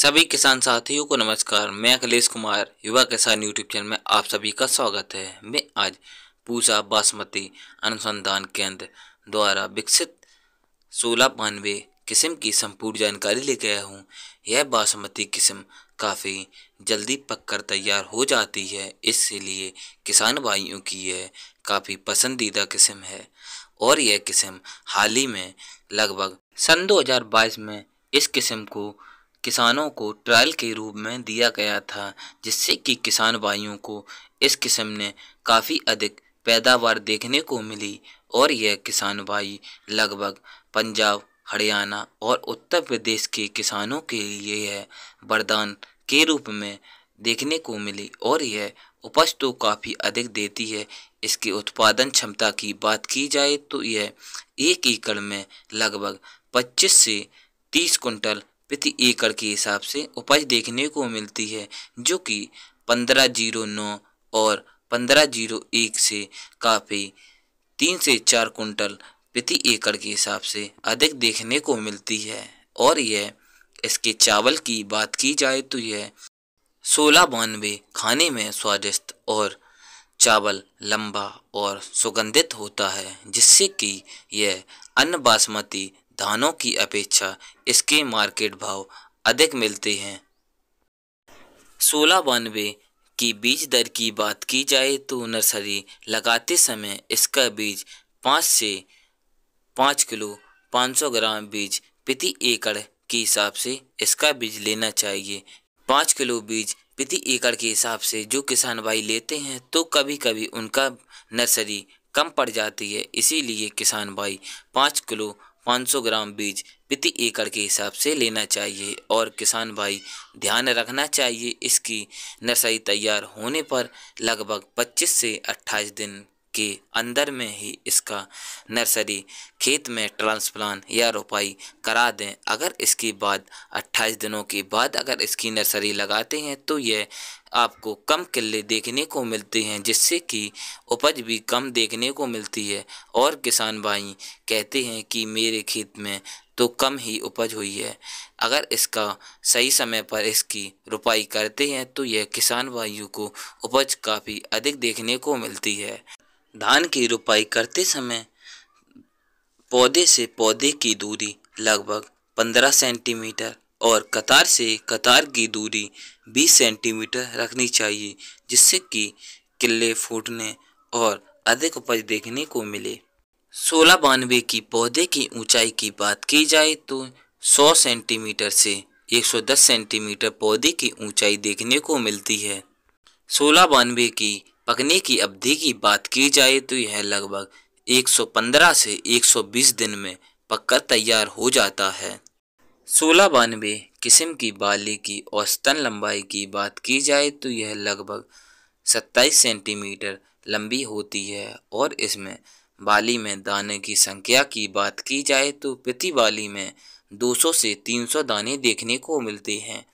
सभी किसान साथियों को नमस्कार मैं अखिलेश कुमार युवा किसान यूट्यूब चैनल में आप सभी का स्वागत है मैं आज पूजा बासमती अनुसंधान केंद्र द्वारा विकसित सोलह बानवे किस्म की संपूर्ण जानकारी लेके आया हूँ यह बासमती किस्म काफ़ी जल्दी पककर तैयार हो जाती है इसलिए किसान भाइयों की यह काफ़ी पसंदीदा किस्म है और यह किस्म हाल ही में लगभग सन 2022 में इस किस्म को किसानों को ट्रायल के रूप में दिया गया था जिससे कि किसान भाइयों को इस किस्म ने काफ़ी अधिक पैदावार देखने को मिली और यह किसान भाई लगभग पंजाब हरियाणा और उत्तर प्रदेश के किसानों के लिए यह वरदान के रूप में देखने को मिली और यह उपज तो काफ़ी अधिक देती है इसकी उत्पादन क्षमता की बात की जाए तो यह एक एकड़ में लगभग 25 से 30 कुंटल प्रति एकड़ के हिसाब से उपज देखने को मिलती है जो कि पंद्रह जीरो नौ और पंद्रह जीरो एक से काफ़ी तीन से चार कुंटल प्रति एकड़ के हिसाब से अधिक देखने को मिलती है और यह इसके चावल की बात की जाए तो यह सोलह बानवे खाने में स्वादिष्ट और चावल लंबा और सुगंधित होता है जिससे कि यह अन्य बासमती धानों की अपेक्षा इसके मार्केट भाव अधिक मिलते हैं सोलह बानवे की बीज दर की बात की जाए तो नर्सरी लगाते समय इसका बीज पाँच से पाँच किलो पाँच सौ ग्राम बीज प्रति एकड़ के हिसाब से इसका बीज लेना चाहिए पाँच किलो बीज प्रति एकड़ के हिसाब से जो किसान भाई लेते हैं तो कभी कभी उनका नर्सरी कम पड़ जाती है इसीलिए किसान भाई पाँच किलो 500 ग्राम बीज प्रति एकड़ के हिसाब से लेना चाहिए और किसान भाई ध्यान रखना चाहिए इसकी नर्सरी तैयार होने पर लगभग 25 से 28 दिन के अंदर में ही इसका नर्सरी खेत में ट्रांसप्लान या रोपाई करा दें अगर इसके बाद 28 दिनों के बाद अगर इसकी नर्सरी लगाते हैं तो यह आपको कम किले देखने को मिलते हैं जिससे कि उपज भी कम देखने को मिलती है और किसान भाई कहते हैं कि मेरे खेत में तो कम ही उपज हुई है अगर इसका सही समय पर इसकी रुपाई करते हैं तो यह किसान भाइयों को उपज काफ़ी अधिक देखने को मिलती है धान की रुपाई करते समय पौधे से पौधे की दूरी लगभग 15 सेंटीमीटर और कतार से कतार की दूरी 20 सेंटीमीटर रखनी चाहिए जिससे कि किले फूटने और अधिक उपज देखने को मिले सोलह बानवे की पौधे की ऊंचाई की बात की जाए तो 100 सेंटीमीटर से 110 सेंटीमीटर पौधे की ऊंचाई देखने को मिलती है सोलह बानवे की पकने की अवधि की बात की जाए तो यह लगभग 115 से 120 दिन में पककर तैयार हो जाता है सोलह बानवे किस्म की बाली की औसतन लंबाई की बात की जाए तो यह लगभग 27 सेंटीमीटर लंबी होती है और इसमें बाली में दाने की संख्या की बात की जाए तो प्रति बाली में 200 से 300 दाने देखने को मिलते हैं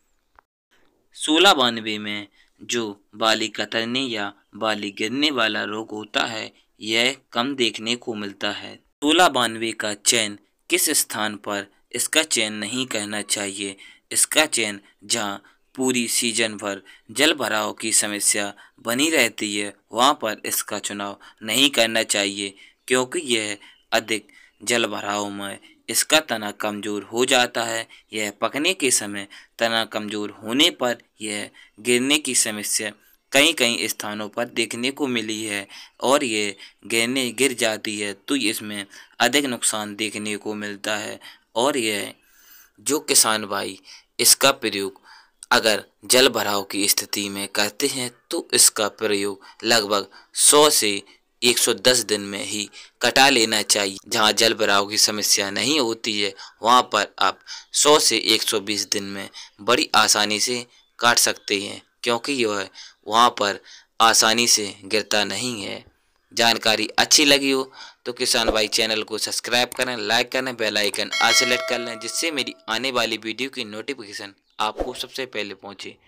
सोलह बानवे में जो बाली कतरने या बाली गिरने वाला रोग होता है यह कम देखने को मिलता है सोलह बानवे का चयन किस स्थान पर इसका चयन नहीं कहना चाहिए इसका चयन जहाँ पूरी सीजन भर जल भराव की समस्या बनी रहती है वहाँ पर इसका चुनाव नहीं करना चाहिए क्योंकि यह अधिक जल भराव में इसका तना कमज़ोर हो जाता है यह पकने के समय तना कमज़ोर होने पर यह गिरने की समस्या कई कई स्थानों पर देखने को मिली है और ये गिरने गिर जाती है तो इसमें अधिक नुकसान देखने को मिलता है और यह जो किसान भाई इसका प्रयोग अगर जल भराव की स्थिति में करते हैं तो इसका प्रयोग लगभग 100 से 110 दिन में ही कटा लेना चाहिए जहां जल भराव की समस्या नहीं होती है वहां पर आप 100 से 120 दिन में बड़ी आसानी से काट सकते हैं क्योंकि यह वहां पर आसानी से गिरता नहीं है जानकारी अच्छी लगी हो तो किसान भाई चैनल को सब्सक्राइब करें लाइक करें बेल आइकन आज सेलेक्ट कर लें जिससे मेरी आने वाली वीडियो की नोटिफिकेशन आपको सबसे पहले पहुँचे